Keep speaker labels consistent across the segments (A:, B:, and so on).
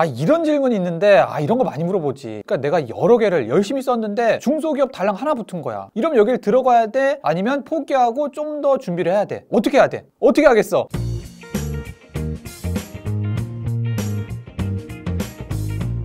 A: 아 이런 질문이 있는데 아 이런 거 많이 물어보지 그러니까 내가 여러 개를 열심히 썼는데 중소기업 달랑 하나 붙은 거야 이러면 여길 들어가야 돼 아니면 포기하고 좀 더 준비를 해야 돼 어떻게 해야 돼 어떻게 하겠어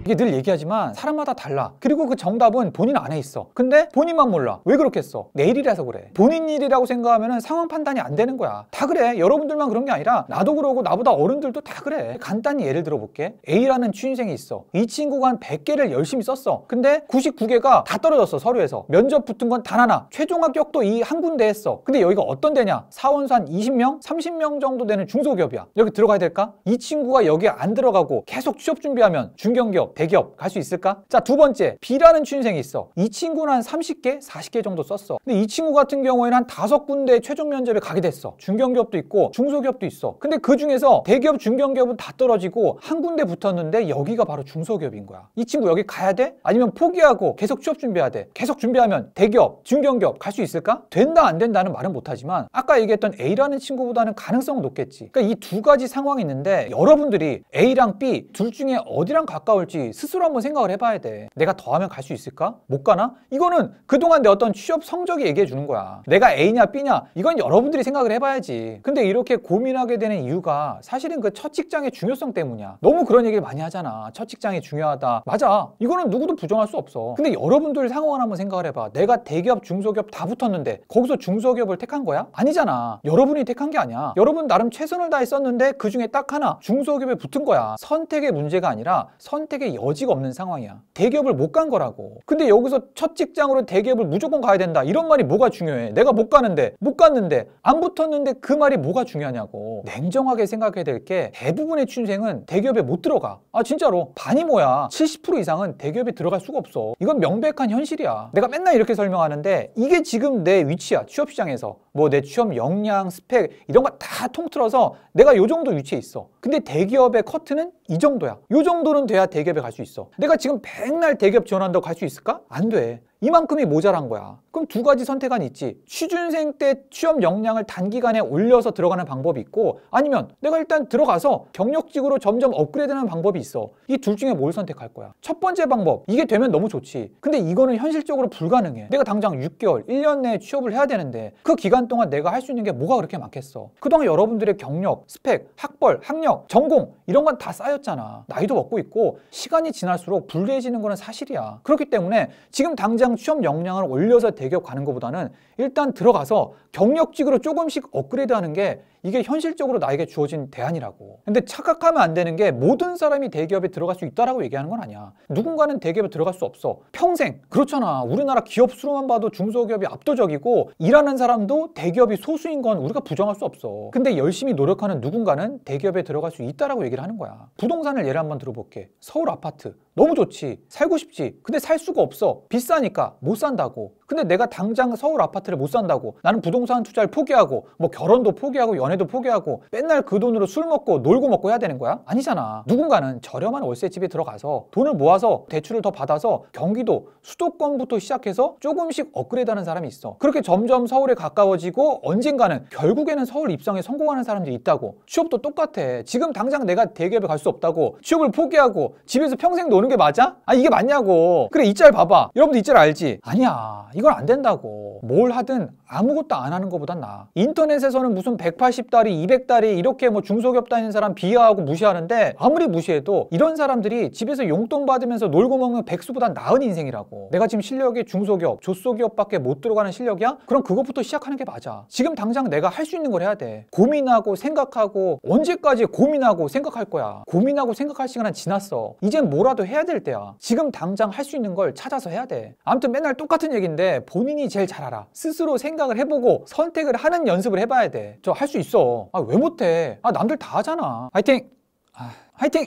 A: 이게 늘 얘기하지만 사람마다 달라 그리고 그 정답은 본인 안에 있어 근데 본인만 몰라 왜그렇게했어 내일이라서 그래 본인 일이라고 생각하면 상황 판단이 안 되는 거야 다 그래 여러분들만 그런 게 아니라 나도 그러고 나보다 어른들도 다 그래 간단히 예를 들어볼게 A라는 취준생이 있어 이 친구가 한 100개를 열심히 썼어 근데 99개가 다 떨어졌어 서류에서 면접 붙은 건 단 하나 최종 합격도 이 한 군데 했어 근데 여기가 어떤 데냐 사원수 한 20명? 30명 정도 되는 중소기업이야 여기 들어가야 될까? 이 친구가 여기 안 들어가고 계속 취업 준비하면 중견기업 기업, 대기업 갈 수 있을까? 자, 두 번째, B라는 취준생이 있어. 이 친구는 한 30개, 40개 정도 썼어. 근데 이 친구 같은 경우에는 한 다섯 군데 최종 면접에 가게 됐어. 중견기업도 있고 중소기업도 있어. 근데 그 중에서 대기업, 중견기업은 다 떨어지고 한 군데 붙었는데 여기가 바로 중소기업인 거야. 이 친구 여기 가야 돼? 아니면 포기하고 계속 취업 준비해야 돼? 계속 준비하면 대기업, 중견기업 갈 수 있을까? 된다 안 된다는 말은 못하지만 아까 얘기했던 A라는 친구보다는 가능성은 높겠지. 그러니까 이 두 가지 상황이 있는데 여러분들이 A랑 B 둘 중에 어디랑 가까울지 스스로 한번 생각을 해봐야 돼 내가 더 하면 갈 수 있을까? 못 가나? 이거는 그동안 내 어떤 취업 성적이 얘기해 주는 거야 내가 A냐 B냐 이건 여러분들이 생각을 해봐야지 근데 이렇게 고민하게 되는 이유가 사실은 그 첫 직장의 중요성 때문이야 너무 그런 얘기를 많이 하잖아 첫 직장이 중요하다 맞아 이거는 누구도 부정할 수 없어 근데 여러분들 상황을 한번 생각을 해봐 내가 대기업 중소기업 다 붙었는데 거기서 중소기업을 택한 거야? 아니잖아 여러분이 택한 게 아니야 여러분 나름 최선을 다했었는데 그중에 딱 하나 중소기업에 붙은 거야 선택의 문제가 아니라 선택의 여지가 없는 상황이야. 대기업을 못 간 거라고. 근데 여기서 첫 직장으로 대기업을 무조건 가야 된다. 이런 말이 뭐가 중요해. 내가 못 가는데, 못 갔는데, 안 붙었는데 그 말이 뭐가 중요하냐고. 냉정하게 생각해야 될 게 대부분의 취준생은 대기업에 못 들어가. 아 진짜로 반이 뭐야. 70% 이상은 대기업에 들어갈 수가 없어. 이건 명백한 현실이야. 내가 맨날 이렇게 설명하는데 이게 지금 내 위치야. 취업시장에서. 뭐 내 취업 역량, 스펙 이런 거 다 통틀어서 내가 요 정도 위치에 있어. 근데 대기업의 커트는 이 정도야. 이 정도는 돼야 대기업에 갈 수 있어. 내가 지금 백날 대기업 지원한다고 갈수 있을까? 안 돼. 이만큼이 모자란 거야. 그럼 두 가지 선택안이 있지. 취준생 때 취업 역량을 단기간에 올려서 들어가는 방법이 있고 아니면 내가 일단 들어가서 경력직으로 점점 업그레이드하는 방법이 있어. 이 둘 중에 뭘 선택할 거야? 첫 번째 방법. 이게 되면 너무 좋지. 근데 이거는 현실적으로 불가능해. 내가 당장 6개월, 1년 내에 취업을 해야 되는데 그 기간 동안 내가 할 수 있는 게 뭐가 그렇게 많겠어. 그동안 여러분들의 경력, 스펙, 학벌, 학력, 전공 이런 건 다 쌓였잖아. 나이도 먹고 있고 시간이 지날수록 불리해지는 거는 사실이야. 그렇기 때문에 지금 당장 당장 취업 역량을 올려서 대기업 가는 것보다는 일단 들어가서 경력직으로 조금씩 업그레이드하는 게 이게 현실적으로 나에게 주어진 대안이라고. 근데 착각하면 안 되는 게 모든 사람이 대기업에 들어갈 수 있다라고 얘기하는 건 아니야. 누군가는 대기업에 들어갈 수 없어. 평생 그렇잖아. 우리나라 기업 수로만 봐도 중소기업이 압도적이고 일하는 사람도 대기업이 소수인 건 우리가 부정할 수 없어. 근데 열심히 노력하는 누군가는 대기업에 들어갈 수 있다라고 얘기를 하는 거야. 부동산을 예를 한번 들어볼게. 서울 아파트 너무 좋지. 살고 싶지. 근데 살 수가 없어. 비싸니까 못 산다고. 근데 내가 당장 서울 아파트를 못 산다고 나는 부동산 투자를 포기하고 뭐 결혼도 포기하고 연애도 포기하고 맨날 그 돈으로 술 먹고 놀고 먹고 해야 되는 거야? 아니잖아. 누군가는 저렴한 월세집에 들어가서 돈을 모아서 대출을 더 받아서 경기도 수도권부터 시작해서 조금씩 업그레이드하는 사람이 있어. 그렇게 점점 서울에 가까워지고 언젠가는 결국에는 서울 입성에 성공하는 사람들이 있다고. 취업도 똑같아. 지금 당장 내가 대기업에 갈 수 없다고 취업을 포기하고 집에서 평생 노는 게 맞아? 아 이게 맞냐고. 그래 이 짤 봐봐. 여러분들이짤 알지? 아니야. 이건 안 된다고 뭘 하든 아무것도 안 하는 것보단 나아. 인터넷에서는 무슨 180달이, 200달이 이렇게 뭐 중소기업 다니는 사람 비하하고 무시하는데 아무리 무시해도 이런 사람들이 집에서 용돈 받으면서 놀고 먹는 백수보다 나은 인생이라고. 내가 지금 실력이 중소기업, 조소기업밖에 못 들어가는 실력이야? 그럼 그것부터 시작하는 게 맞아. 지금 당장 내가 할 수 있는 걸 해야 돼. 고민하고 생각하고 언제까지 고민하고 생각할 거야. 고민하고 생각할 시간은 지났어. 이젠 뭐라도 해야 될 때야. 지금 당장 할 수 있는 걸 찾아서 해야 돼. 아무튼 맨날 똑같은 얘기인데 본인이 제일 잘 알아. 스스로 생각 생각을 해보고 선택을 하는 연습을 해봐야 돼. 저 할 수 있어. 아, 왜 못해? 아, 남들 다 하잖아. 화이팅! 아, 화이팅!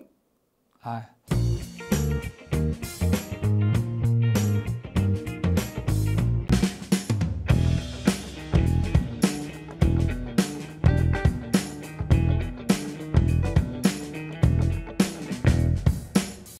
A: 아.